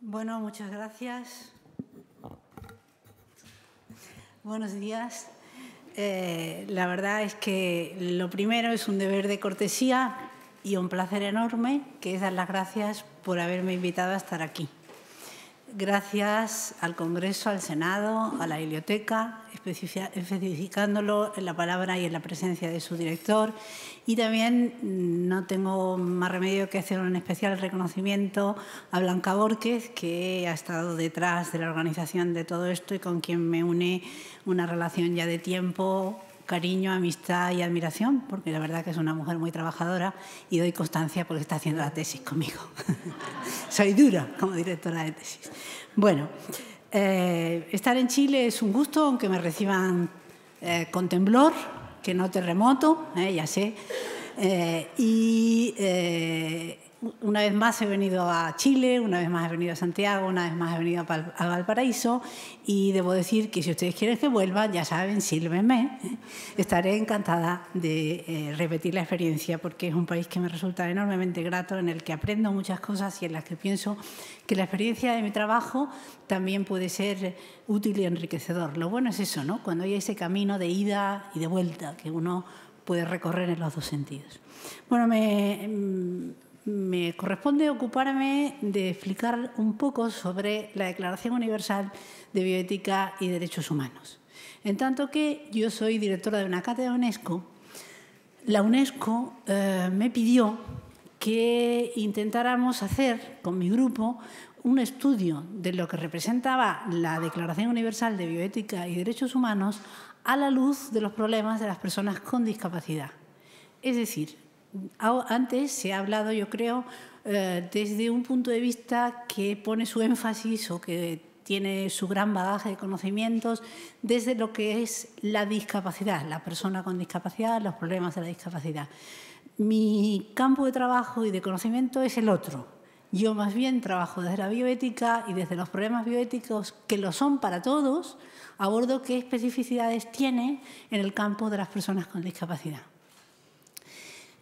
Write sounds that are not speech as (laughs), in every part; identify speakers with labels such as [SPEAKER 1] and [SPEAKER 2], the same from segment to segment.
[SPEAKER 1] Bueno, muchas gracias. Buenos días. Eh, la verdad es que lo primero es un deber de cortesía y un placer enorme, que es dar las gracias por haberme invitado a estar aquí. Gracias al Congreso, al Senado, a la Biblioteca, especificándolo en la palabra y en la presencia de su director. Y también mm, no tengo más remedio que hacer un especial reconocimiento a Blanca Borquez, que ha estado detrás de la organización de todo esto y con quien me une una relación ya de tiempo cariño, amistad y admiración, porque la verdad que es una mujer muy trabajadora y doy constancia porque está haciendo la tesis conmigo. (laughs) Soy dura como directora de tesis. Bueno, eh, estar en Chile es un gusto, aunque me reciban eh, con temblor, que no terremoto, eh, ya sé. y una vez más he venido a Chile, una vez más he venido a Santiago, una vez más he venido a, Valparaíso y debo decir que si ustedes quieren que vuelva, ya saben, sílvenme. Estaré encantada de eh, repetir la experiencia porque es un país que me resulta enormemente grato, en el que aprendo muchas cosas y en las que pienso que la experiencia de mi trabajo también puede ser útil y enriquecedor. Lo bueno es eso, ¿no? Cuando hay ese camino de ida y de vuelta que uno puede recorrer en los dos sentidos. Bueno, me mm, me corresponde ocuparme de explicar un poco sobre la Declaración Universal de Bioética y Derechos Humanos. En tanto que yo soy directora de una cátedra UNESCO, la UNESCO eh, me pidió que intentáramos hacer con mi grupo un estudio de lo que representaba la Declaración Universal de Bioética y Derechos Humanos a la luz de los problemas de las personas con discapacidad. Es decir, antes se ha hablado, yo creo, eh, desde un punto de vista que pone su énfasis o que tiene su gran bagaje de conocimientos desde lo que es la discapacidad, la persona con discapacidad, los problemas de la discapacidad. Mi campo de trabajo y de conocimiento es el otro. Yo más bien trabajo desde la bioética y desde los problemas bioéticos que lo son para todos, abordo qué especificidades tiene en el campo de las personas con discapacidad.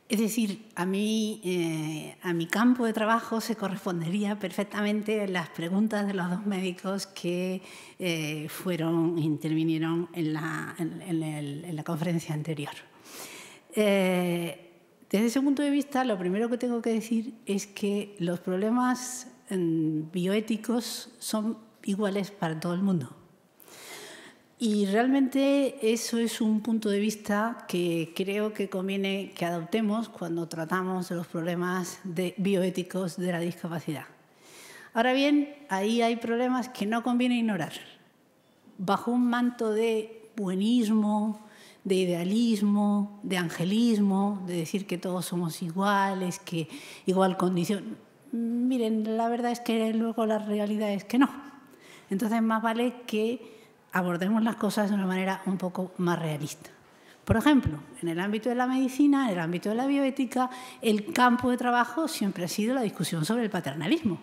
[SPEAKER 1] Es decir, eh, a, mi campo de trabajo se correspondería perfectamente las preguntas de los dos médicos que eh, fueron, intervinieron en la, conferencia anterior. Eh, desde ese punto de vista, lo primero que tengo que decir es que los problemas mm, bioéticos son iguales para todo el mundo. Y realmente eso es un punto de vista que creo que conviene que adoptemos cuando tratamos de los problemas de bioéticos de la discapacidad. Ahora bien, ahí hay problemas que no conviene ignorar. Bajo un manto de buenismo, de idealismo, de angelismo, de decir que todos somos iguales, que igual condición. Miren, la verdad es que luego la realidad es que no. Entonces más vale que abordemos las cosas de una manera un poco más realista. Por ejemplo, en el ámbito de la medicina, en el ámbito de la bioética, el campo de trabajo siempre ha sido la discusión sobre el paternalismo.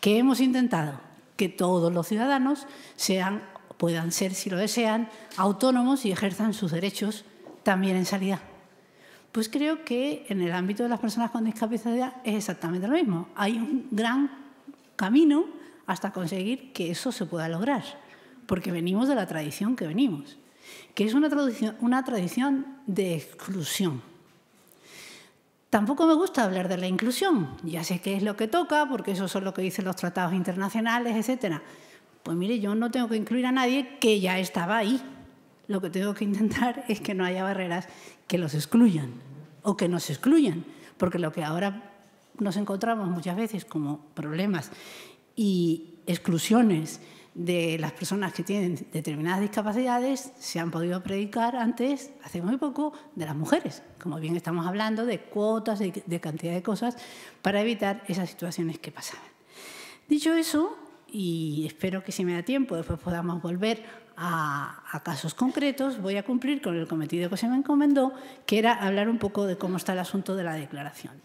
[SPEAKER 1] ¿Qué hemos intentado? Que todos los ciudadanos sean, puedan ser, si lo desean, autónomos y ejerzan sus derechos también en sanidad. Pues creo que en el ámbito de las personas con discapacidad es exactamente lo mismo. Hay un gran camino hasta conseguir que eso se pueda lograr porque venimos de la tradición que venimos, que es una tradición, una tradición de exclusión. Tampoco me gusta hablar de la inclusión, ya sé qué es lo que toca, porque eso es lo que dicen los tratados internacionales, etc. Pues mire, yo no tengo que incluir a nadie que ya estaba ahí. Lo que tengo que intentar (laughs) es que no haya barreras que los excluyan o que nos excluyan, porque lo que ahora nos encontramos muchas veces como problemas y exclusiones de las personas que tienen determinadas discapacidades se han podido predicar antes, hace muy poco, de las mujeres, como bien estamos hablando, de cuotas, de, cantidad de cosas, para evitar esas situaciones que pasaban. Dicho eso, y espero que si me da tiempo después podamos volver a, casos concretos, voy a cumplir con el cometido que se me encomendó, que era hablar un poco de cómo está el asunto de la declaración.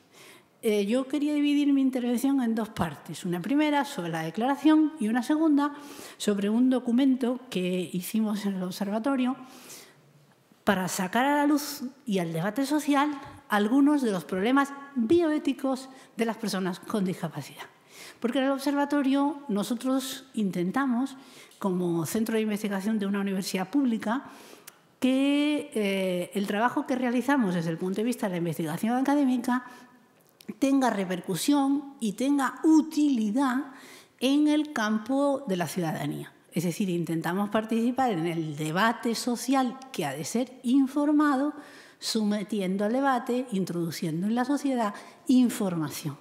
[SPEAKER 1] Eh, yo quería dividir mi intervención en dos partes. Una primera sobre la declaración y una segunda sobre un documento que hicimos en el observatorio para sacar a la luz y al debate social algunos de los problemas bioéticos de las personas con discapacidad. Porque en el observatorio nosotros intentamos, como centro de investigación de una universidad pública, que eh, el trabajo que realizamos desde el punto de vista de la investigación académica tenga repercusión y tenga utilidad en el campo de la ciudadanía. Es decir, intentamos participar en el debate social que ha de ser informado, sometiendo al debate, introduciendo en la sociedad información.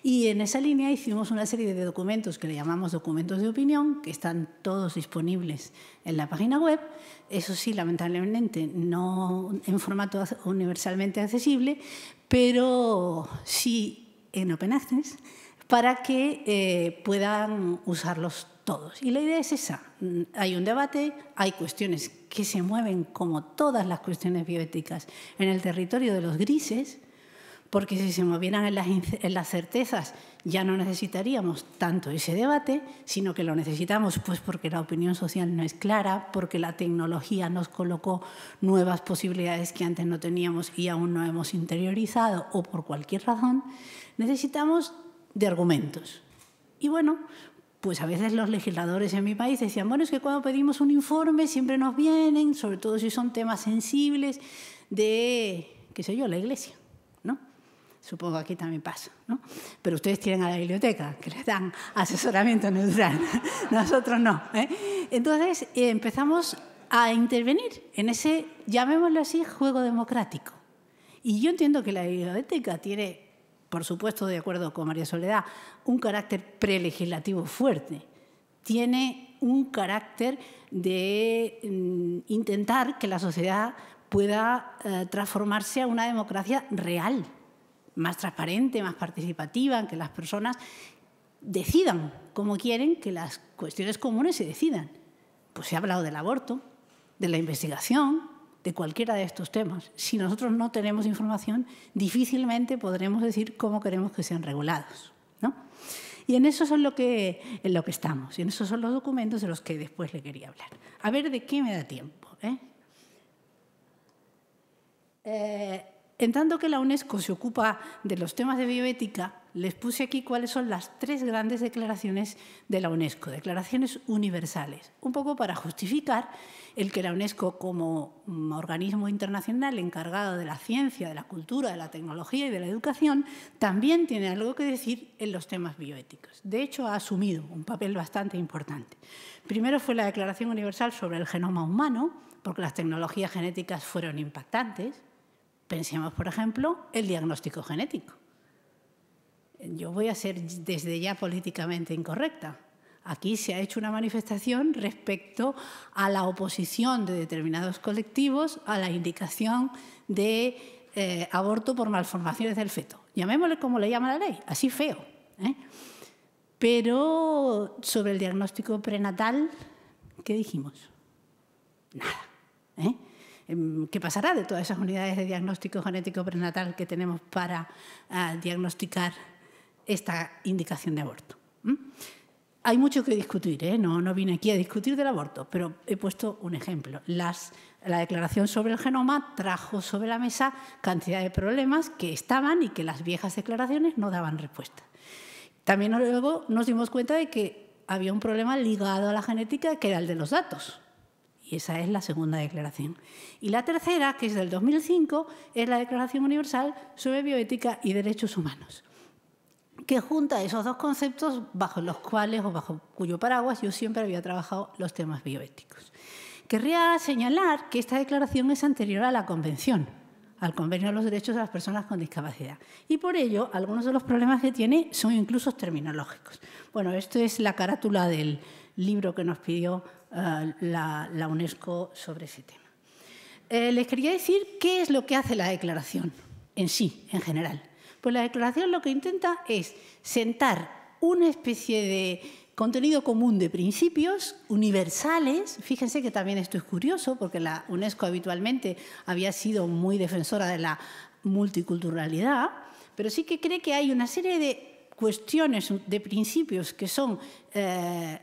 [SPEAKER 1] Y en esa línea hicimos una serie de documentos que le llamamos documentos de opinión, que están todos disponibles en la página web. Eso sí, lamentablemente, no en formato universalmente accesible, pero sí en open access, para que eh, puedan usarlos todos. Y la idea es esa. Mm, hay un debate, hay cuestiones que se mueven como todas las cuestiones bioéticas en el territorio de los grises, porque si se movieran en las, certezas ya no necesitaríamos tanto ese debate, sino que lo necesitamos pues porque la opinión social no es clara, porque la tecnología nos colocó nuevas posibilidades que antes no teníamos y aún no hemos interiorizado o por cualquier razón, necesitamos de argumentos. Y bueno, pues a veces los legisladores en mi país decían, bueno, es que cuando pedimos un informe siempre nos vienen, sobre todo si son temas sensibles de, qué sé yo, la iglesia Supongo que aquí también pasa, ¿no? Pero ustedes tienen a la biblioteca, que les dan asesoramiento neutral. (laughs) Nosotros no. ¿eh? Entonces eh, empezamos a intervenir en ese, llamémoslo así, juego democrático. Y yo entiendo que la biblioteca tiene, por supuesto, de acuerdo con María Soledad, un carácter prelegislativo fuerte. Tiene un carácter de mm, intentar que la sociedad pueda eh, transformarse a una democracia real, más transparente, más participativa, en que las personas decidan cómo quieren que las cuestiones comunes se decidan. Pues se ha hablado del aborto, de la investigación, de cualquiera de estos temas. Si nosotros no tenemos información, difícilmente podremos decir cómo queremos que sean regulados. Y en eso es lo, que, en lo que estamos, y en esos son los documentos de los que después le quería hablar. A ver de qué me da tiempo. ¿eh? eh en tanto que la UNESCO se ocupa de los temas de bioética, les puse aquí cuáles son las tres grandes declaraciones de la UNESCO, declaraciones universales, un poco para justificar el que la UNESCO como organismo internacional encargado de la ciencia, de la cultura, de la tecnología y de la educación, también tiene algo que decir en los temas bioéticos. De hecho, ha asumido un papel bastante importante. Primero fue la Declaración Universal sobre el Genoma Humano, porque las tecnologías genéticas fueron impactantes, Pensemos, por ejemplo, el diagnóstico genético. Yo voy a ser desde ya políticamente incorrecta. Aquí se ha hecho una manifestación respecto a la oposición de determinados colectivos a la indicación de eh, aborto por malformaciones del feto. Llamémosle como le llama la ley, así feo. ¿eh? Pero sobre el diagnóstico prenatal, ¿qué dijimos? Nada. ¿eh? Em, qué pasará de todas esas unidades de diagnóstico genético prenatal que tenemos para ah, diagnosticar esta indicación de aborto. ¿Mm? Hay mucho que discutir, ¿eh? no, vine aquí a discutir del aborto, pero he puesto un ejemplo. la declaración sobre el genoma trajo sobre la mesa cantidad de problemas que estaban y que las viejas declaraciones no daban respuesta. También luego nos dimos cuenta de que había un problema ligado a la genética que era el de los datos. Y esa es la segunda declaración. Y la tercera, que es del 2005, es la Declaración Universal sobre Bioética y Derechos Humanos, que junta esos dos conceptos bajo los cuales o bajo cuyo paraguas yo siempre había trabajado los temas bioéticos. Querría señalar que esta declaración es anterior a la Convención, al Convenio de los Derechos de las Personas con Discapacidad. Y por ello, algunos de los problemas que tiene son incluso terminológicos. Bueno, esto es la carátula del libro que nos pidió eh, la, UNESCO sobre ese tema. Eh, les quería decir qué es lo que hace la declaración en sí, en general. Pues la declaración lo que intenta es sentar una especie de contenido común de principios universales. Fíjense que también esto es curioso porque la UNESCO habitualmente había sido muy defensora de la multiculturalidad, pero sí que cree que hay una serie de cuestiones, de principios que son eh,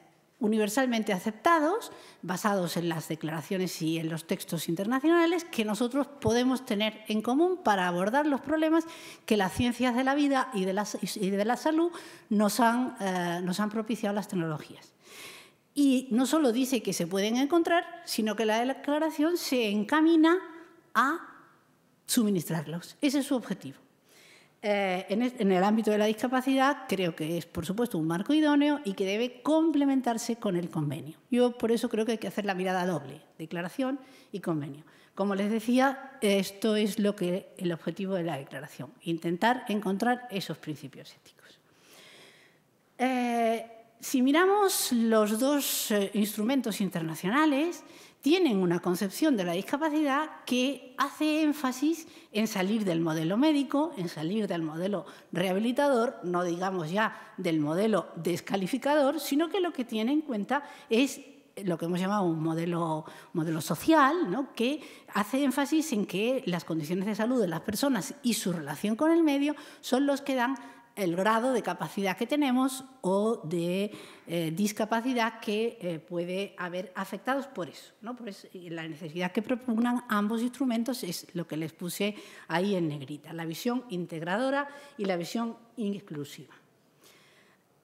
[SPEAKER 1] universalmente aceptados, basados en las declaraciones y en los textos internacionales, que nosotros podemos tener en común para abordar los problemas que las ciencias de la vida y de la, de la salud nos han, eh, nos han propiciado las tecnologías. Y no solo dice que se pueden encontrar, sino que la declaración se encamina a suministrarlos. Ese es su objetivo. Eh, en, el ámbito de la discapacidad creo que es, por supuesto, un marco idóneo y que debe complementarse con el convenio. Yo por eso creo que hay que hacer la mirada doble, declaración y convenio. Como les decía, esto es lo que el objetivo de la declaración, intentar encontrar esos principios éticos. Eh, si miramos los dos eh, instrumentos internacionales, tienen una concepción de la discapacidad que hace énfasis en salir del modelo médico, en salir del modelo rehabilitador, no digamos ya del modelo descalificador, sino que lo que tiene en cuenta es lo que hemos llamado un modelo, modelo social, ¿no? que hace énfasis en que las condiciones de salud de las personas y su relación con el medio son los que dan el grado de capacidad que tenemos o de eh, discapacidad que eh, puede haber afectados por eso, ¿no? la necesidad que propongan ambos instrumentos es lo que les puse ahí en negrita, la visión integradora y la visión inclusiva.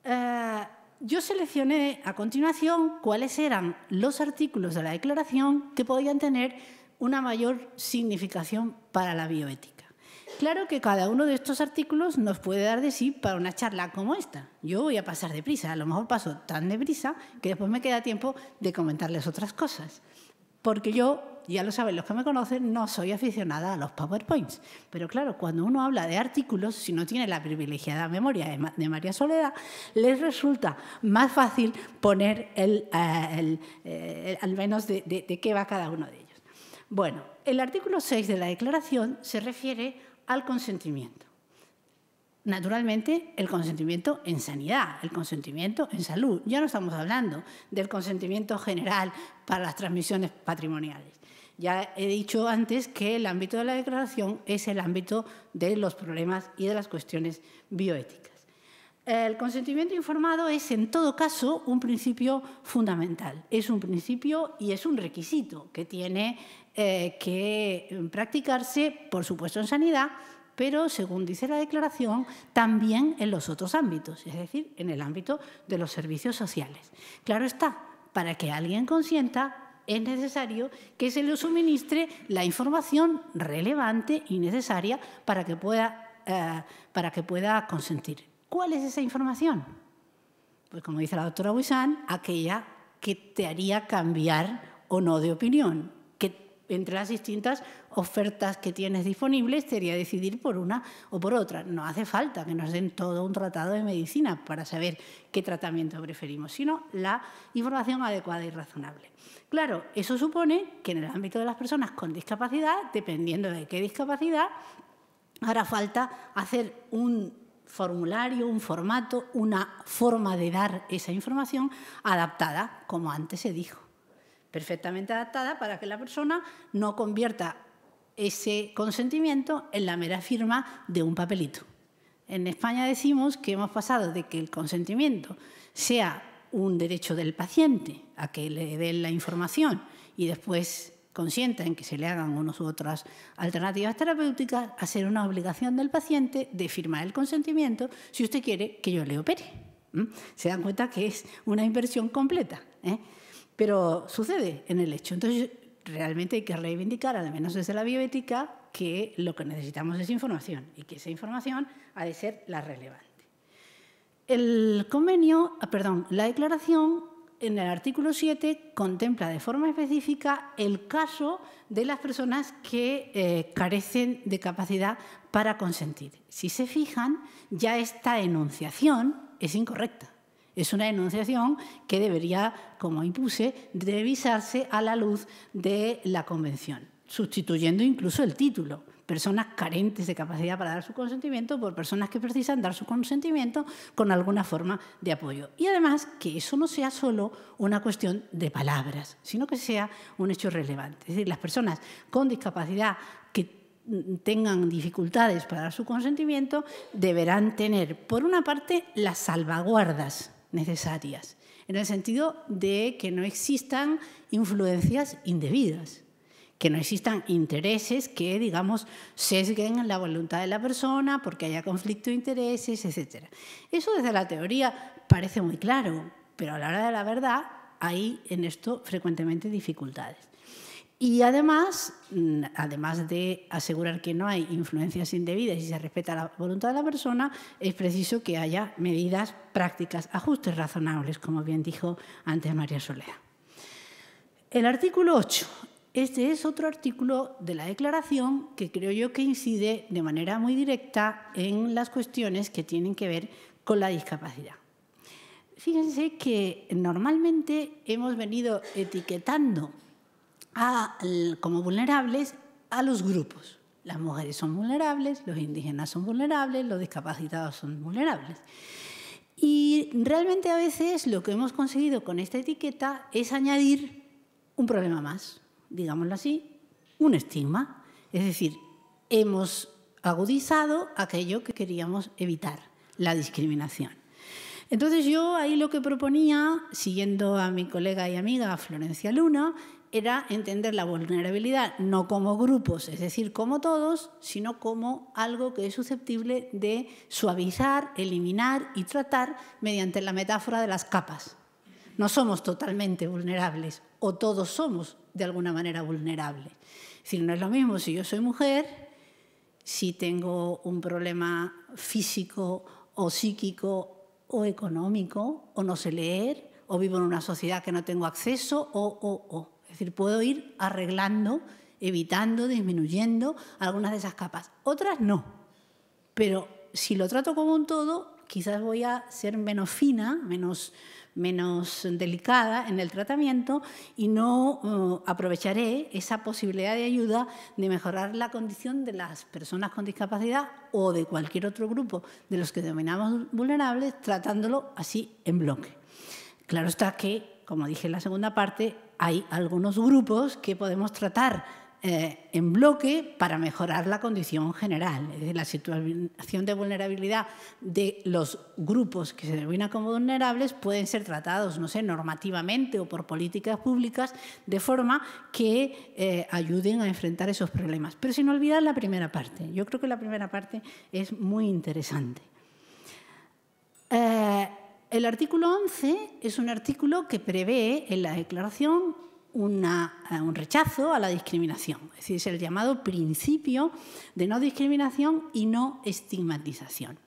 [SPEAKER 1] Eh, yo seleccioné a continuación cuáles eran los artículos de la declaración que podían tener una mayor significación para la bioética. Claro que cada uno de estos artículos nos puede dar de sí para una charla como esta. Yo voy a pasar deprisa, a lo mejor paso tan deprisa que después me queda tiempo de comentarles otras cosas. Porque yo, ya lo saben los que me conocen, no soy aficionada a los PowerPoints. Pero claro, cuando uno habla de artículos, si no tiene la privilegiada memoria de, María Soledad, les resulta más fácil poner el, eh, eh, al menos de, qué va cada uno de ellos. Bueno, el artículo 6 de la declaración se refiere consentimiento. Naturalmente, el consentimiento en sanidad, el consentimiento en salud. Ya no estamos hablando del consentimiento general para las transmisiones patrimoniales. Ya he dicho antes que el ámbito de la declaración es el ámbito de los problemas y de las cuestiones bioéticas. El consentimiento informado es, en todo caso, un principio fundamental. Es un principio y es un requisito que tiene eh, que practicarse, por supuesto, en sanidad, pero, según dice la declaración, también en los otros ámbitos, es decir, en el ámbito de los servicios sociales. Claro está, para que alguien consienta es necesario que se le suministre la información relevante y necesaria para que pueda, eh, para que pueda consentir. ¿Cuál es esa información? Pues como dice la doctora Huizán, aquella que te haría cambiar o no de opinión, entre las distintas ofertas que tienes disponibles, sería decidir por una o por otra. No hace falta que nos den todo un tratado de medicina para saber qué tratamiento preferimos, sino la información adecuada y razonable. Claro, eso supone que en el ámbito de las personas con discapacidad, dependiendo de qué discapacidad, hará falta hacer un formulario, un formato, una forma de dar esa información adaptada, como antes se dijo perfectamente adaptada para que la persona no convierta ese consentimiento en la mera firma de un papelito. En España decimos que hemos pasado de que el consentimiento sea un derecho del paciente a que le den la información y después consienta en que se le hagan unas u otras alternativas terapéuticas, a ser una obligación del paciente de firmar el consentimiento si usted quiere que yo le opere. Se dan cuenta que es una inversión completa. ¿eh? Pero sucede en el hecho. Entonces, realmente hay que reivindicar, al menos desde la bioética, que lo que necesitamos es información y que esa información ha de ser la relevante. El convenio, ah, perdón, la declaración en el artículo 7 contempla de forma específica el caso de las personas que eh, carecen de capacidad para consentir. Si se fijan, ya esta enunciación es incorrecta. Es una denunciación que debería, como impuse, revisarse a la luz de la Convención, sustituyendo incluso el título personas carentes de capacidad para dar su consentimiento por personas que precisan dar su consentimiento con alguna forma de apoyo. Y además que eso no sea solo una cuestión de palabras, sino que sea un hecho relevante. Es decir, las personas con discapacidad que tengan dificultades para dar su consentimiento deberán tener, por una parte, las salvaguardas necesarias, en el sentido de que no existan influencias indebidas, que no existan intereses que, digamos, sesguen la voluntad de la persona porque haya conflicto de intereses, etc. Eso desde la teoría parece muy claro, pero a la hora de la verdad hay en esto frecuentemente dificultades. Y además, además de asegurar que no hay influencias indebidas y se respeta la voluntad de la persona, es preciso que haya medidas prácticas, ajustes razonables, como bien dijo antes María Solea. El artículo 8. Este es otro artículo de la declaración que creo yo que incide de manera muy directa en las cuestiones que tienen que ver con la discapacidad. Fíjense que normalmente hemos venido etiquetando a, como vulnerables a los grupos. Las mujeres son vulnerables, los indígenas son vulnerables, los discapacitados son vulnerables. Y realmente a veces lo que hemos conseguido con esta etiqueta es añadir un problema más, digámoslo así, un estigma. Es decir, hemos agudizado aquello que queríamos evitar, la discriminación. Entonces yo ahí lo que proponía, siguiendo a mi colega y amiga Florencia Luna, era entender la vulnerabilidad no como grupos, es decir, como todos, sino como algo que es susceptible de suavizar, eliminar y tratar mediante la metáfora de las capas. No somos totalmente vulnerables, o todos somos de alguna manera vulnerables. Es decir, no es lo mismo si yo soy mujer, si tengo un problema físico o psíquico o económico, o no sé leer, o vivo en una sociedad que no tengo acceso, o, o, o. Es decir, puedo ir arreglando, evitando, disminuyendo algunas de esas capas. Otras no. Pero si lo trato como un todo, quizás voy a ser menos fina, menos, delicada en el tratamiento y no uh, aprovecharé esa posibilidad de ayuda de mejorar la condición de las personas con discapacidad o de cualquier otro grupo de los que denominamos vulnerables, tratándolo así en bloque. Claro está que, como dije en la segunda parte, hay algunos grupos que podemos tratar eh, en bloque para mejorar la condición general. Es decir, la situación de vulnerabilidad de los grupos que se denominan como vulnerables pueden ser tratados, no sé, normativamente o por políticas públicas de forma que eh, ayuden a enfrentar esos problemas. Pero sin olvidar la primera parte. Yo creo que la primera parte es muy interesante. Eh, el artículo 11 es un artículo que prevé en la declaración eh, un rechazo a la discriminación, es decir, es el llamado principio de no discriminación y no estigmatización.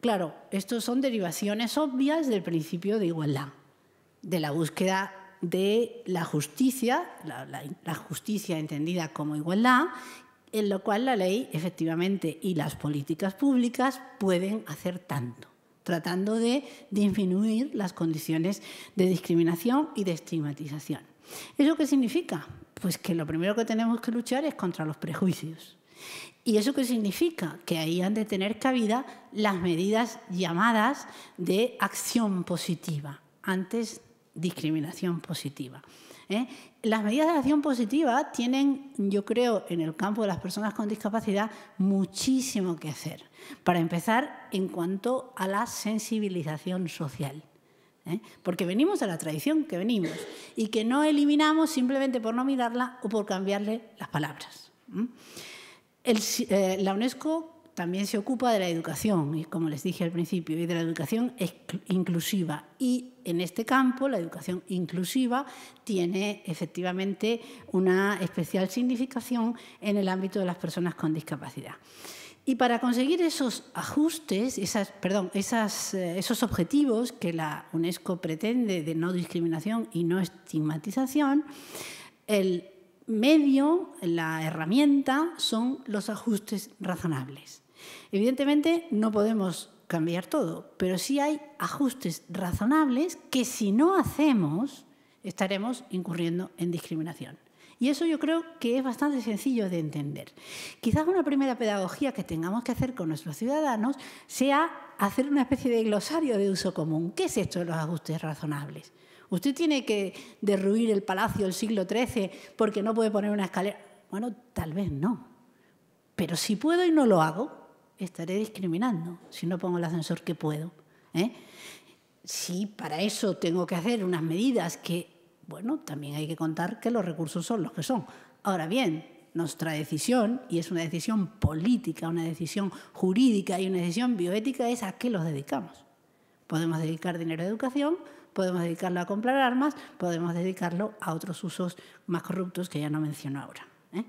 [SPEAKER 1] Claro, estos son derivaciones obvias del principio de igualdad, de la búsqueda de la justicia, la justicia entendida como igualdad, en lo cual la ley efectivamente y las políticas públicas pueden hacer tanto tratando de disminuir las condiciones de discriminación y de estigmatización. ¿Eso qué significa? Pues que lo primero que tenemos que luchar es contra los prejuicios. ¿Y eso qué significa? Que ahí han de tener cabida las medidas llamadas de acción positiva, antes discriminación positiva. ¿eh? Las medidas de acción positiva tienen, yo creo, en el campo de las personas con discapacidad muchísimo que hacer. Para empezar, en cuanto a la sensibilización social. ¿eh? Porque venimos de la tradición que venimos y que no eliminamos simplemente por no mirarla o por cambiarle las palabras. Eh, la UNESCO también se ocupa de la educación, y como les dije al principio, y de la educación inclusiva. Y en este campo, la educación inclusiva tiene efectivamente una especial significación en el ámbito de las personas con discapacidad. Y para conseguir esos ajustes, eh, esos objetivos que la UNESCO pretende de no discriminación y no estigmatización, el medio, la herramienta, son los ajustes razonables. Evidentemente no podemos cambiar todo, pero sí hay ajustes razonables que si no hacemos estaremos incurriendo en discriminación. Y eso yo creo que es bastante sencillo de entender. Quizás una primera pedagogía que tengamos que hacer con nuestros ciudadanos sea hacer una especie de glosario de uso común. ¿Qué es esto de los ajustes razonables? Usted tiene que derruir el palacio del siglo XIII porque no puede poner una escalera. Bueno, tal vez no. Pero si puedo y no lo hago, estaré discriminando si no pongo el ascensor que puedo. ¿eh? Si para eso tengo que hacer unas medidas que, bueno, también hay que contar que los recursos son los que son. Ahora bien, nuestra decisión, y es una decisión política, una decisión jurídica y una decisión bioética, es a qué los dedicamos. Podemos dedicar dinero a educación, podemos dedicarlo a comprar armas, podemos dedicarlo a otros usos más corruptos que ya no menciono ahora. ¿eh?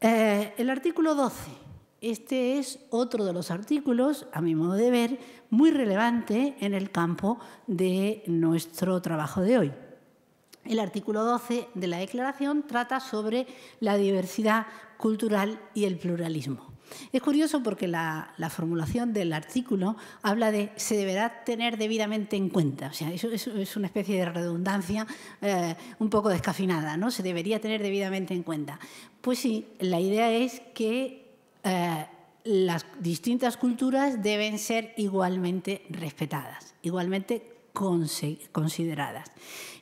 [SPEAKER 1] Eh, el artículo 12 este es otro de los artículos, a mi modo de ver, muy relevante en el campo de nuestro trabajo de hoy. El artículo 12 de la Declaración trata sobre la diversidad cultural y el pluralismo. Es curioso porque la, formulación del artículo habla de se deberá tener debidamente en cuenta. O sea, eso, es una especie de redundancia eh, un poco descafinada, ¿no? Se debería tener debidamente en cuenta. Pues sí, la idea es que eh, las distintas culturas deben ser igualmente respetadas, igualmente consideradas.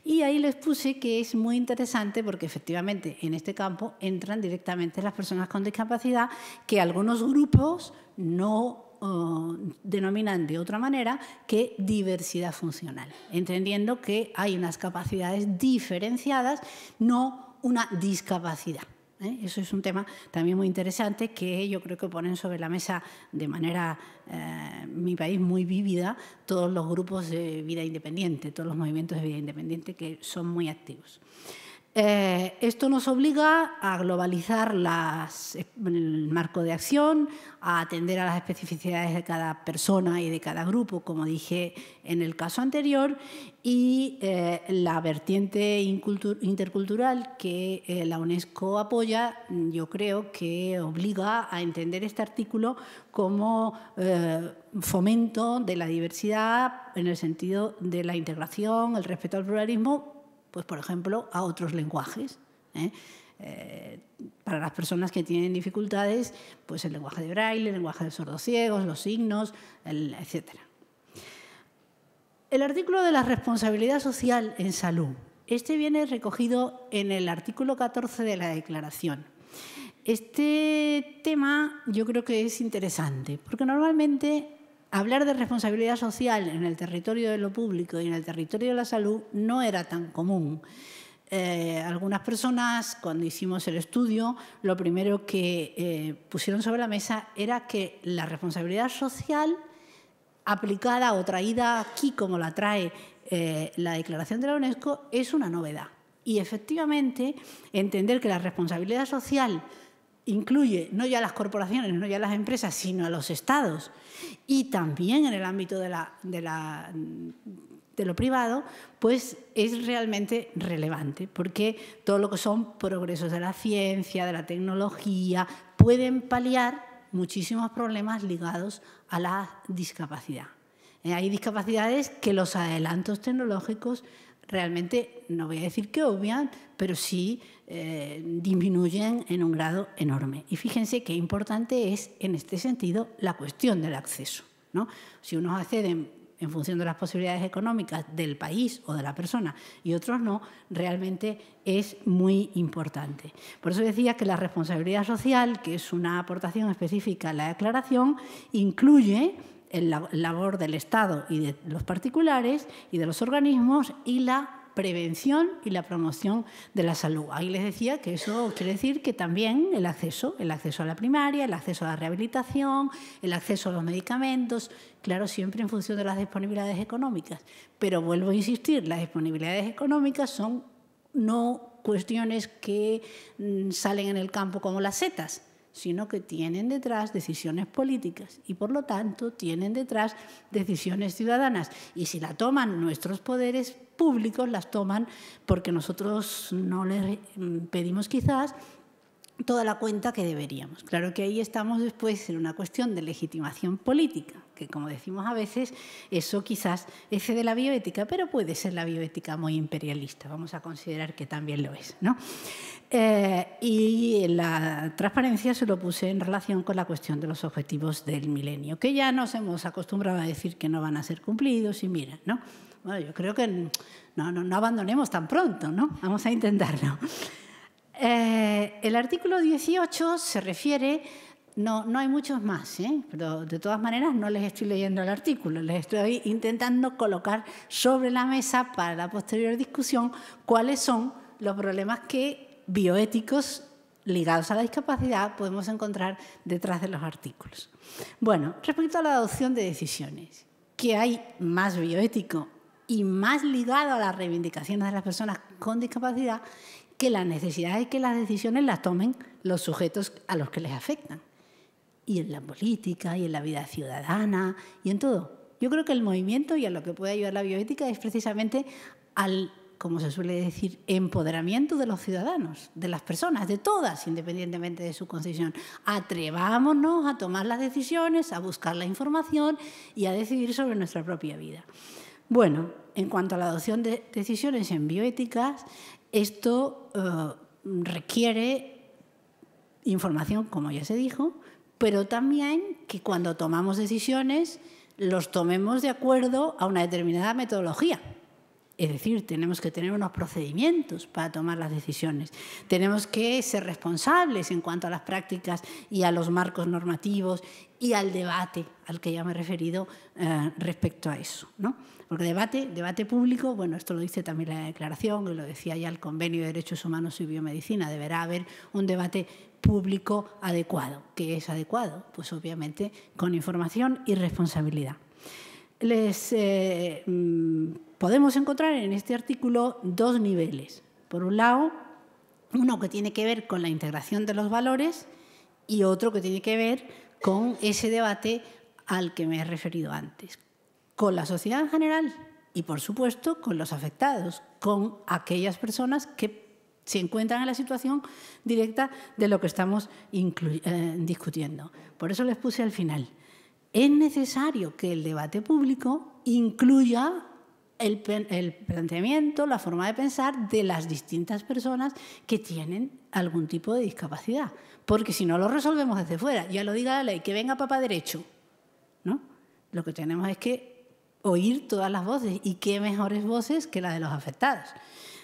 [SPEAKER 1] Y ahí les puse que es muy interesante porque efectivamente en este campo entran directamente las personas con discapacidad que algunos grupos no eh, denominan de otra manera que diversidad funcional, entendiendo que hay unas capacidades diferenciadas, no una discapacidad. ¿eh? Eso es un tema también muy interesante que yo creo que ponen sobre la mesa de manera, eh, mi país, muy vívida todos los grupos de vida independiente, todos los movimientos de vida independiente que son muy activos. Eh, esto nos obliga a globalizar el marco de acción, a atender a las especificidades de cada persona y de cada grupo, como dije en el caso anterior, y eh, la vertiente intercultural que eh, la UNESCO apoya, yo creo que obliga a entender este artículo como fomento de la diversidad en el sentido de la integración, el respeto al pluralismo pues, por ejemplo, a otros lenguajes. ¿eh? Eh, para las personas que tienen dificultades, pues el lenguaje de braille, el lenguaje de sordociegos, los signos, etc. El artículo de la responsabilidad social en salud. Este viene recogido en el artículo 14 de la Declaración. Este tema yo creo que es interesante, porque normalmente hablar de responsabilidad social en el territorio de lo público y en el territorio de la salud no era tan común. Eh, algunas personas, cuando hicimos el estudio, lo primero que eh, pusieron sobre la mesa era que la responsabilidad social aplicada o traída aquí, como la trae eh, la declaración de la UNESCO, es una novedad. Y efectivamente, entender que la responsabilidad social incluye no ya las corporaciones, no ya las empresas, sino a los estados. Y también en el ámbito de, de lo privado, pues es realmente relevante, porque todo lo que son progresos de la ciencia, de la tecnología, pueden paliar muchísimos problemas ligados a la discapacidad. Eh, hay discapacidades que los adelantos tecnológicos realmente, no voy a decir que obvian, pero sí eh, disminuyen en un grado enorme. Y fíjense qué importante es, en este sentido, la cuestión del acceso. Si unos acceden en función de las posibilidades económicas del país o de la persona y otros no, realmente es muy importante. Por eso decía que la responsabilidad social, que es una aportación específica a la declaración, incluye el labor del Estado y de los particulares y de los organismos y la prevención y la promoción de la salud. Ahí les decía que eso quiere decir que también el acceso, el acceso a la primaria, el acceso a la rehabilitación, el acceso a los medicamentos, claro, siempre en función de las disponibilidades económicas. Pero vuelvo a insistir, las disponibilidades económicas son no cuestiones que mm, salen en el campo como las setas, sino que tienen detrás decisiones políticas y por lo tanto tienen detrás decisiones ciudadanas. Y si la toman nuestros poderes públicos, las toman porque nosotros no les mm, pedimos quizás toda la cuenta que deberíamos. Claro que ahí estamos después en una cuestión de legitimación política, que como decimos a veces, eso quizás es de la bioética, pero puede ser la bioética muy imperialista, vamos a considerar que también lo es. ¿no? Eh, y la transparencia se lo puse en relación con la cuestión de los objetivos del milenio, que ya nos hemos acostumbrado a decir que no van a ser cumplidos y mira, ¿no? Bueno, yo creo que no, no, no abandonemos tan pronto, ¿no? Vamos a intentarlo. Eh, el artículo 18 se refiere, no, no hay muchos más, ¿eh? pero de todas maneras no les estoy leyendo el artículo, les estoy intentando colocar sobre la mesa para la posterior discusión cuáles son los problemas que bioéticos ligados a la discapacidad podemos encontrar detrás de los artículos. Bueno, respecto a la adopción de decisiones, que hay más bioético y más ligado a las reivindicaciones de las personas con discapacidad que la necesidad es que las decisiones las tomen los sujetos a los que les afectan. Y en la política, y en la vida ciudadana, y en todo. Yo creo que el movimiento y a lo que puede ayudar la bioética es precisamente al, como se suele decir, empoderamiento de los ciudadanos, de las personas, de todas, independientemente de su concepción. Atrevámonos a tomar las decisiones, a buscar la información y a decidir sobre nuestra propia vida. Bueno, en cuanto a la adopción de decisiones en bioéticas, esto eh, requiere información, como ya se dijo, pero también que cuando tomamos decisiones los tomemos de acuerdo a una determinada metodología. Es decir, tenemos que tener unos procedimientos para tomar las decisiones. Tenemos que ser responsables en cuanto a las prácticas y a los marcos normativos y al debate al que ya me he referido eh, respecto a eso. Porque debate, debate público, bueno, esto lo dice también la declaración lo decía ya el Convenio de Derechos Humanos y Biomedicina, deberá haber un debate público adecuado. que es adecuado? Pues obviamente con información y responsabilidad. Les eh, mm, podemos encontrar en este artículo dos niveles. Por un lado, uno que tiene que ver con la integración de los valores y otro que tiene que ver con ese debate al que me he referido antes con la sociedad en general y, por supuesto, con los afectados, con aquellas personas que se encuentran en la situación directa de lo que estamos eh, discutiendo. Por eso les puse al final. Es necesario que el debate público incluya el, planteamiento, la forma de pensar de las distintas personas que tienen algún tipo de discapacidad. Porque si no lo resolvemos desde fuera, ya lo diga la ley, que venga papá derecho, ¿no? Lo que tenemos es que oír todas las voces y qué mejores voces que la de los afectados.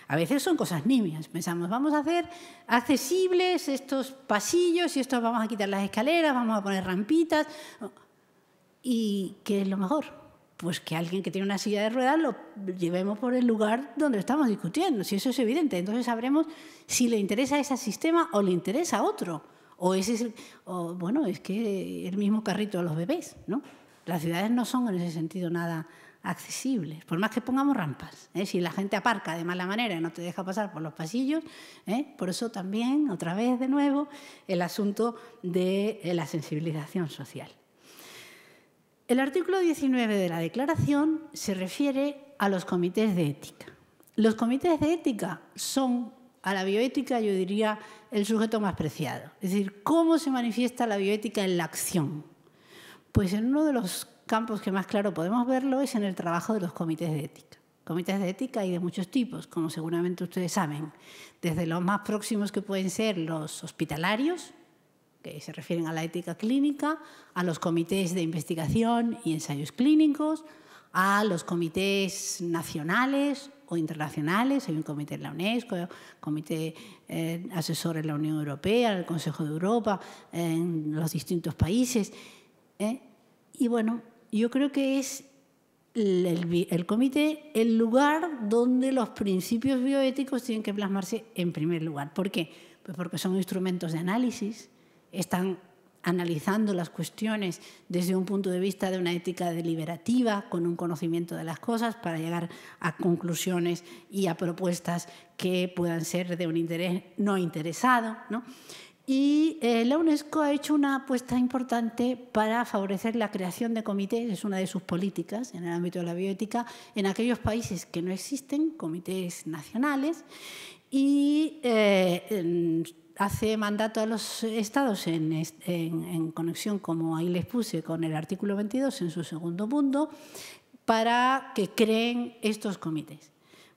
[SPEAKER 1] A veces son cosas nimias. Pensamos, vamos a hacer accesibles estos pasillos y estos vamos a quitar las escaleras, vamos a poner rampitas. ¿Y qué es lo mejor? Pues que alguien que tiene una silla de ruedas lo llevemos por el lugar donde estamos discutiendo, si eso es evidente. Entonces sabremos si le interesa ese sistema o le interesa otro. O, es bueno, es que el mismo carrito a los bebés, ¿no? Las ciudades no son en ese sentido nada accesibles, por más que pongamos rampas. ¿eh? Si la gente aparca de mala manera y no te deja pasar por los pasillos, ¿eh? por eso también, otra vez de nuevo, el asunto de eh, la sensibilización social. El artículo 19 de la Declaración se refiere a los comités de ética. Los comités de ética son a la bioética, yo diría, el sujeto más preciado. Es decir, cómo se manifiesta la bioética en la acción. Pues en uno de los campos que más claro podemos verlo es en el trabajo de los comités de ética. Comités de ética hay de muchos tipos, como seguramente ustedes saben, desde los más próximos que pueden ser los hospitalarios, que se refieren a la ética clínica, a los comités de investigación y ensayos clínicos, a los comités nacionales o internacionales, hay un comité en la UNESCO, comité eh, asesor en la Unión Europea, en el Consejo de Europa, en los distintos países. ¿eh? Y bueno, yo creo que es el, comité el lugar donde los principios bioéticos tienen que plasmarse en primer lugar. ¿Por qué? Pues porque son instrumentos de análisis, están analizando las cuestiones desde un punto de vista de una ética deliberativa, con un conocimiento de las cosas, para llegar a conclusiones y a propuestas que puedan ser de un interés no interesado. ¿no? Y eh, la UNESCO ha hecho una apuesta importante para favorecer la creación de comités, es una de sus políticas en el ámbito de la bioética, en aquellos países que no existen, comités nacionales, y eh, hace mandato a los estados en, en conexión, como ahí les puse, con el artículo 22 en su segundo punto, para que creen estos comités.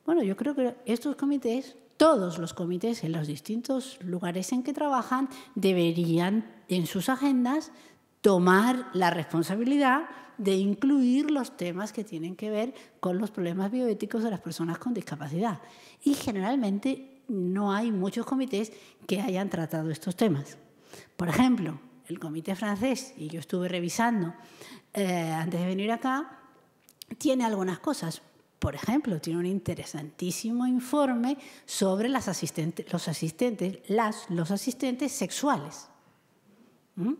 [SPEAKER 1] Bueno, yo creo que estos comités todos los comités en los distintos lugares en que trabajan deberían en sus agendas tomar la responsabilidad de incluir los temas que tienen que ver con los problemas bioéticos de las personas con discapacidad. Y generalmente no hay muchos comités que hayan tratado estos temas. Por ejemplo, el comité francés, y yo estuve revisando eh, antes de venir acá, tiene algunas cosas, por ejemplo, tiene un interesantísimo informe sobre los asistentes, los asistentes sexuales. ¿Mm?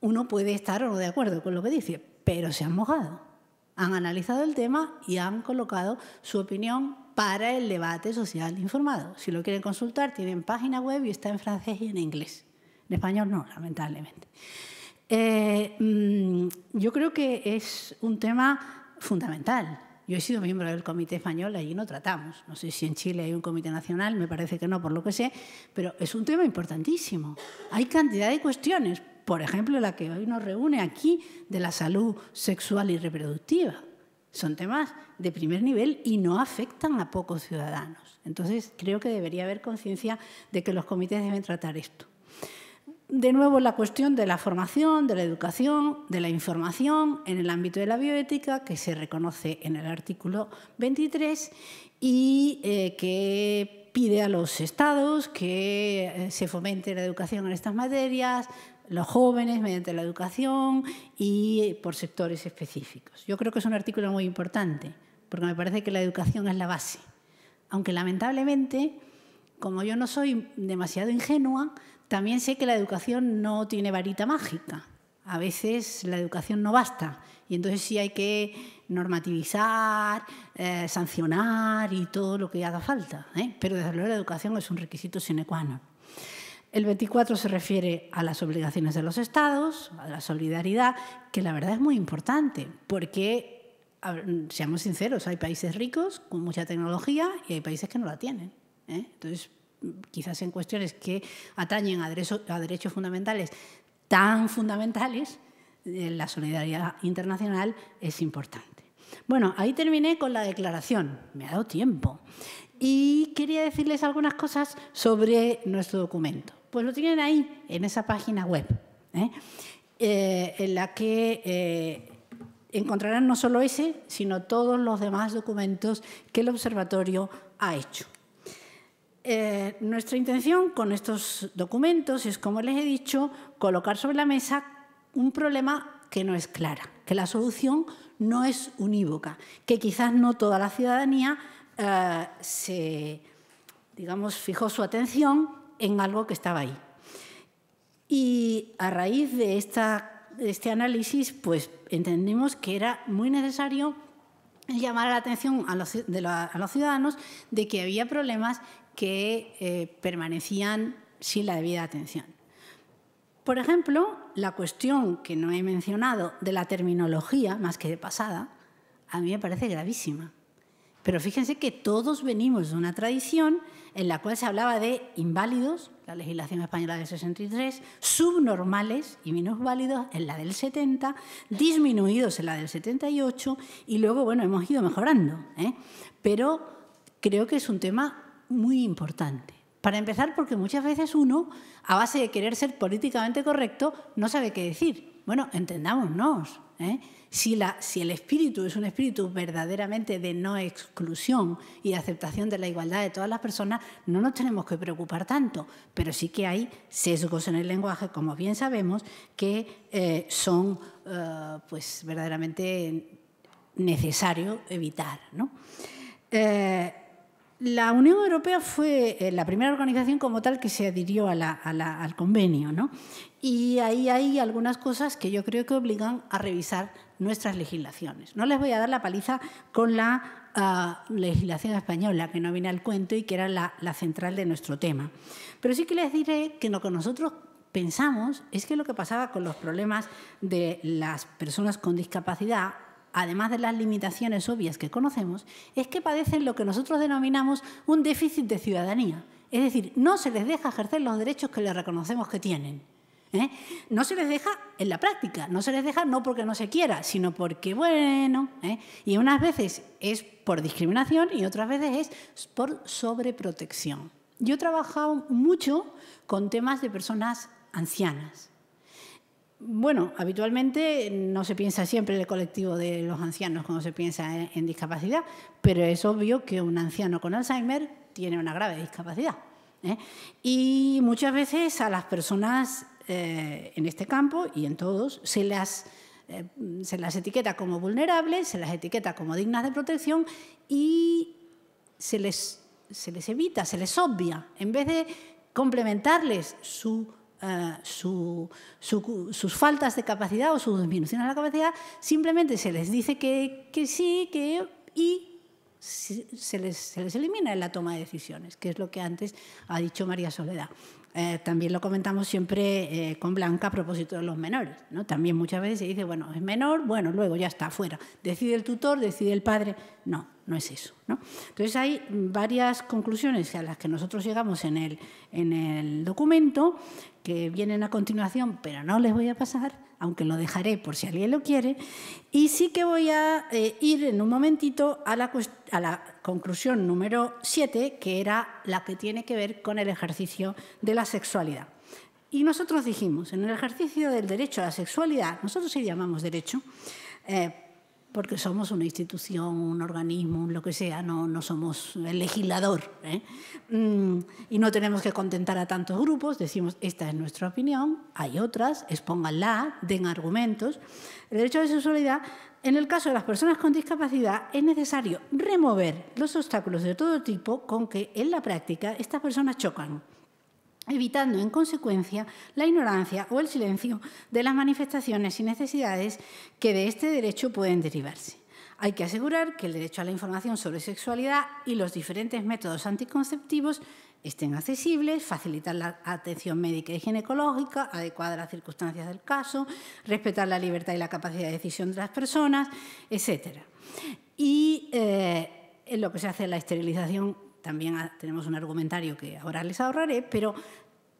[SPEAKER 1] Uno puede estar o no de acuerdo con lo que dice, pero se han mojado. Han analizado el tema y han colocado su opinión para el debate social informado. Si lo quieren consultar, tienen página web y está en francés y en inglés. En español no, lamentablemente. Eh, mm, yo creo que es un tema fundamental yo he sido miembro del Comité Español, allí no tratamos. No sé si en Chile hay un comité nacional, me parece que no, por lo que sé, pero es un tema importantísimo. Hay cantidad de cuestiones, por ejemplo, la que hoy nos reúne aquí de la salud sexual y reproductiva. Son temas de primer nivel y no afectan a pocos ciudadanos. Entonces, creo que debería haber conciencia de que los comités deben tratar esto de nuevo la cuestión de la formación, de la educación, de la información en el ámbito de la bioética que se reconoce en el artículo 23 y eh, que pide a los estados que eh, se fomente la educación en estas materias, los jóvenes mediante la educación y por sectores específicos. Yo creo que es un artículo muy importante, porque me parece que la educación es la base. Aunque lamentablemente, como yo no soy demasiado ingenua, también sé que la educación no tiene varita mágica. A veces la educación no basta y entonces sí hay que normativizar, eh, sancionar y todo lo que haga falta. ¿eh? Pero desde luego la educación es un requisito sine qua non. El 24 se refiere a las obligaciones de los estados, a la solidaridad, que la verdad es muy importante porque seamos sinceros, hay países ricos con mucha tecnología y hay países que no la tienen. ¿eh? Entonces, quizás en cuestiones que atañen a, derechos fundamentales tan fundamentales, eh, la solidaridad internacional es importante. Bueno, ahí terminé con la declaración. Me ha dado tiempo. Y quería decirles algunas cosas sobre nuestro documento. Pues lo tienen ahí, en esa página web, ¿eh? Eh, en la que encontrarán no solo ese, sino todos los demás documentos que el observatorio ha hecho. Eh, nuestra intención con estos documentos es, como les he dicho, colocar sobre la mesa un problema que no es clara, que la solución no es unívoca, que quizás no toda la ciudadanía eh, se, digamos, fijó su atención en algo que estaba ahí. Y a raíz de, este análisis, pues entendimos que era muy necesario llamar la atención a los, a los ciudadanos de que había problemas que eh, permanecían sin la debida atención. Por ejemplo, la cuestión que no he mencionado de la terminología, más que de pasada, a mí me parece gravísima. Pero fíjense que todos venimos de una tradición en la cual se hablaba de inválidos, la legislación española del 63, subnormales y minusválidos en la del 70, disminuidos en la del 78 y luego, bueno, hemos ido mejorando. ¿eh? Pero creo que es un tema muy importante. Para empezar, porque muchas veces uno, a base de querer ser políticamente correcto, no sabe qué decir. Bueno, entendámonos. ¿eh? Si, la, si el espíritu es un espíritu verdaderamente de no exclusión y de aceptación de la igualdad de todas las personas, no nos tenemos que preocupar tanto. Pero sí que hay sesgos en el lenguaje, como bien sabemos, que eh, son eh, pues, verdaderamente necesario evitar. ¿no? la Unión Europea fue eh, la primera organización como tal que se adhirió al convenio, ¿no? Y ahí hay algunas cosas que yo creo que obligan a revisar nuestras legislaciones. No les voy a dar la paliza con la ah, legislación española, que no viene al cuento y que era la, la central de nuestro tema. Pero sí que les diré que lo que nosotros pensamos es que lo que pasaba con los problemas de las personas con discapacidad además de las limitaciones obvias que conocemos, es que padecen lo que nosotros denominamos un déficit de ciudadanía. Es decir, no se les deja ejercer los derechos que les reconocemos que tienen. ¿eh? No se les deja en la práctica, no se les deja no porque no se quiera, sino porque, bueno, ¿eh? y unas veces es por discriminación y otras veces es por sobreprotección. Yo he trabajado mucho con temas de personas ancianas. Bueno, habitualmente no se piensa siempre en el colectivo de los ancianos cuando se piensa en, discapacidad, pero es obvio que un anciano con Alzheimer tiene una grave discapacidad. ¿eh? Y muchas veces a las personas eh, en este campo y en todos se las, eh, se las etiqueta como vulnerables, se las etiqueta como dignas de protección y se les, se les evita, se les obvia, en vez de complementarles su eh, sus faltas de capacidad o su disminución de la capacidad, simplemente se les dice que, sí, que y se les, elimina en la toma de decisiones, que es lo que antes ha dicho María Soledad. Eh, también lo comentamos siempre eh, con Blanca a propósito de los menores. ¿no? También muchas veces se dice, bueno, es menor, bueno, luego ya está afuera Decide el tutor, decide el padre. No, no es eso. ¿no? Entonces hay varias conclusiones a las que nosotros llegamos en el, en el documento que vienen a continuación, pero no les voy a pasar, aunque lo dejaré por si alguien lo quiere, y sí que voy a eh, ir en un momentito a la, conclusión número 7, que era la que tiene que ver con el ejercicio de la sexualidad. Y nosotros dijimos, en el ejercicio del derecho a la sexualidad, nosotros sí llamamos derecho, eh, porque somos una institución, un organismo, lo que sea, no, no somos el legislador. ¿eh? Mm, y no tenemos que contentar a tantos grupos, decimos, esta es nuestra opinión, hay otras, expónganla, den argumentos. El derecho de sexualidad, en el caso de las personas con discapacidad, es necesario remover los obstáculos de todo tipo con que en la práctica estas personas chocan evitando en consecuencia la ignorancia o el silencio de las manifestaciones y necesidades que de este derecho pueden derivarse. Hay que asegurar que el derecho a la información sobre sexualidad y los diferentes métodos anticonceptivos estén accesibles, facilitar la atención médica y ginecológica adecuada a las circunstancias del caso, respetar la libertad y la capacidad de decisión de las personas, etc. Y eh, en lo que se hace la esterilización también tenemos un argumentario que ahora les ahorraré, pero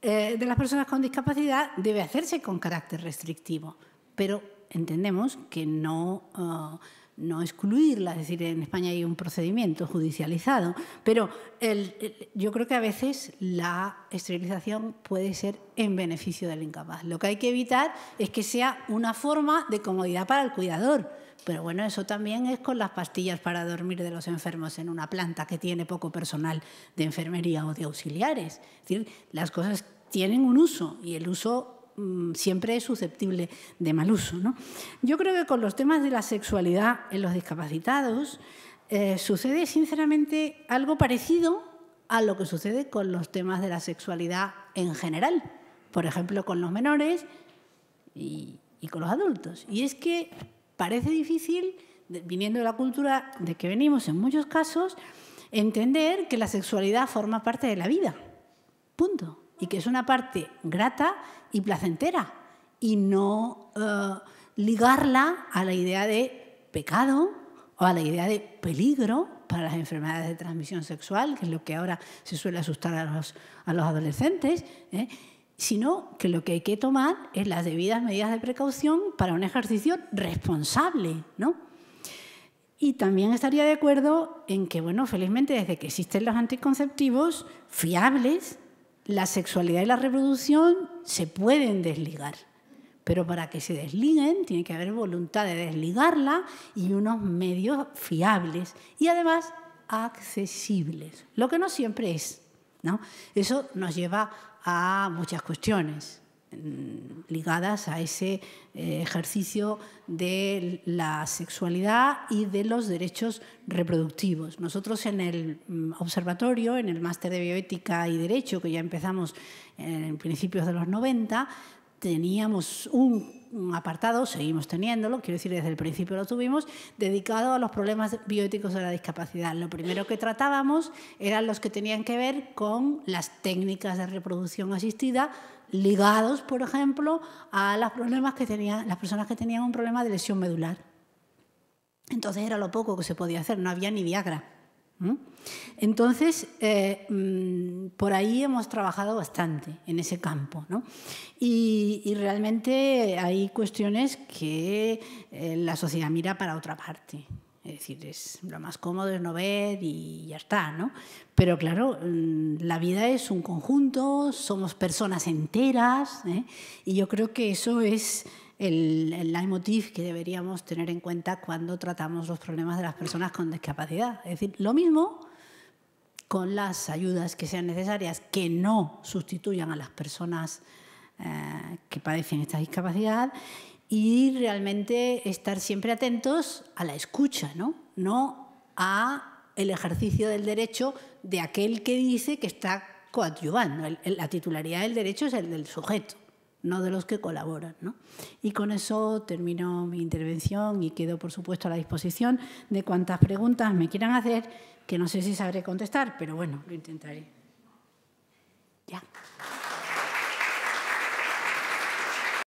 [SPEAKER 1] eh, de las personas con discapacidad debe hacerse con carácter restrictivo, pero entendemos que no, eh, no excluirla, es decir, en España hay un procedimiento judicializado, pero el, yo creo que a veces la esterilización puede ser en beneficio del incapaz. Lo que hay que evitar es que sea una forma de comodidad para el cuidador pero bueno, eso también es con las pastillas para dormir de los enfermos en una planta que tiene poco personal de enfermería o de auxiliares. Es decir, las cosas tienen un uso y el uso mm, siempre es susceptible de mal uso. Yo creo que con los temas de la sexualidad en los discapacitados eh, sucede sinceramente algo parecido a lo que sucede con los temas de la sexualidad en general, por ejemplo con los menores y, y con los adultos. Y es que parece difícil, viniendo de la cultura de que venimos en muchos casos, entender que la sexualidad forma parte de la vida. Punto. Y que es una parte grata y placentera. Y no eh, ligarla a la idea de pecado o a la idea de peligro para las enfermedades de transmisión sexual, que es lo que ahora se suele asustar a los, a los adolescentes. ¿eh? sino que lo que hay que tomar es las debidas medidas de precaución para un ejercicio responsable, Y también estaría de acuerdo en que, bueno, felizmente desde que existen los anticonceptivos fiables, la sexualidad y la reproducción se pueden desligar. Pero para que se desliguen tiene que haber voluntad de desligarla y unos medios fiables y además accesibles, lo que no siempre es. Eso nos lleva a muchas cuestiones mm, ligadas a ese eh, ejercicio de la sexualidad y de los derechos reproductivos. Nosotros en el mm, observatorio, en el máster de bioética y derecho, que ya empezamos en principios de los 90, teníamos un un apartado, seguimos teniéndolo, quiero decir, desde el principio lo tuvimos, dedicado a los problemas bióticos de la discapacidad. Lo primero que tratábamos eran los que tenían que ver con las técnicas de reproducción asistida, ligados, por ejemplo, a los problemas que tenían, las personas que tenían un problema de lesión medular. Entonces era lo poco que se podía hacer, no había ni Viagra. Entonces, eh, mm, por ahí hemos trabajado bastante en ese campo. ¿no? Y, realmente hay cuestiones que eh, la sociedad mira para otra parte. Es decir, es lo más cómodo es no ver y ya está, ¿no? Pero claro, mm, la vida es un conjunto, somos personas enteras, ¿eh? y yo creo que eso es el, el leitmotiv que deberíamos tener en cuenta cuando tratamos los problemas de las personas con discapacidad. Es decir, lo mismo con las ayudas que sean necesarias, que no sustituyan a las personas eh, que padecen esta discapacidad y realmente estar siempre atentos a la escucha, ¿no? No a el ejercicio del derecho de aquel que dice que está coadyuvando. la titularidad del derecho es el del sujeto no de los que colaboran. Y con eso termino mi intervención y quedo, por supuesto, a la disposición de cuantas preguntas me quieran hacer, que no sé si sabré contestar, pero bueno, lo intentaré. Ya.